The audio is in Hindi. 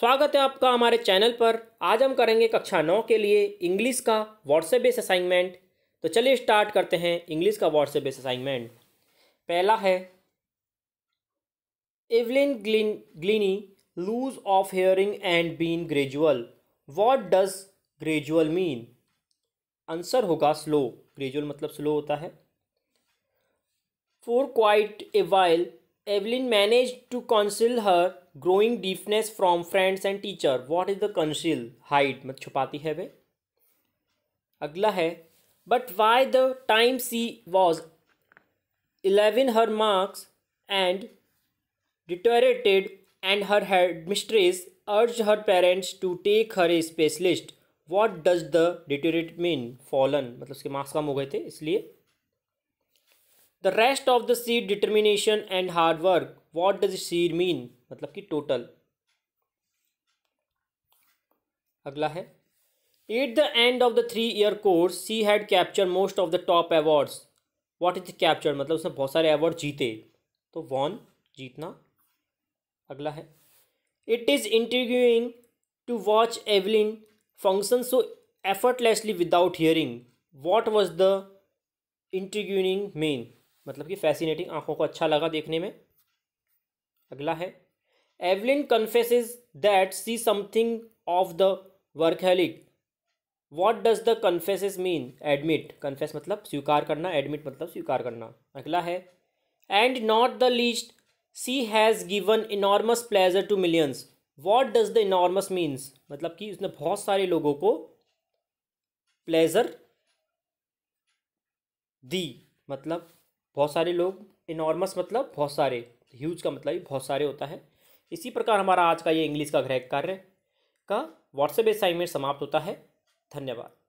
स्वागत है आपका हमारे चैनल पर आज हम करेंगे कक्षा नौ के लिए इंग्लिश का व्हाट्सएप बेस असाइनमेंट तो चलिए स्टार्ट करते हैं इंग्लिश का व्हाट्सएप बेस असाइनमेंट पहला है Evelyn Glen Glennie loss of hearing and been gradual what does gradual mean answer होगा स्लो ग्रेजुअल मतलब स्लो होता है for quite a while Evelyn managed to conceal her growing deafness from friends and teacher. What is the conceal? Hide. मत छुपाती है वे अगला है but by the time she was eleven her marks and deteriorated and her headmistress urged her parents to take her a specialist what does the deteriorate mean fallen मतलब उसके मार्क्स कम हो गए थे इसलिए the rest of the sheer determination and hard work what does sheer mean मतलब कि टोटल अगला है at the end of the three year course she had capture most of the top awards what is captured मतलब उसने बहुत सारे अवार्ड जीते तो वॉन जीतना अगला है it is intriguing to watch Evelyn function so effortlessly without hearing what was the intriguing mean मतलब कि फैसिनेटिंग आंखों को अच्छा लगा देखने में अगला है Evelyn confesses that she something of the workaholic what does the confesses mean admit confess मतलब स्वीकार करना एडमिट मतलब स्वीकार करना अगला है and not the least she has given enormous pleasure to millions what does the enormous means मतलब कि उसने बहुत सारे लोगों को प्लेजर दी मतलब बहुत सारे लोग इनॉर्मस मतलब बहुत सारे ह्यूज का मतलब बहुत सारे होता है इसी प्रकार हमारा आज का ये इंग्लिश का ग्रह कार्य का व्हाट्सएप असाइनमेंट समाप्त होता है धन्यवाद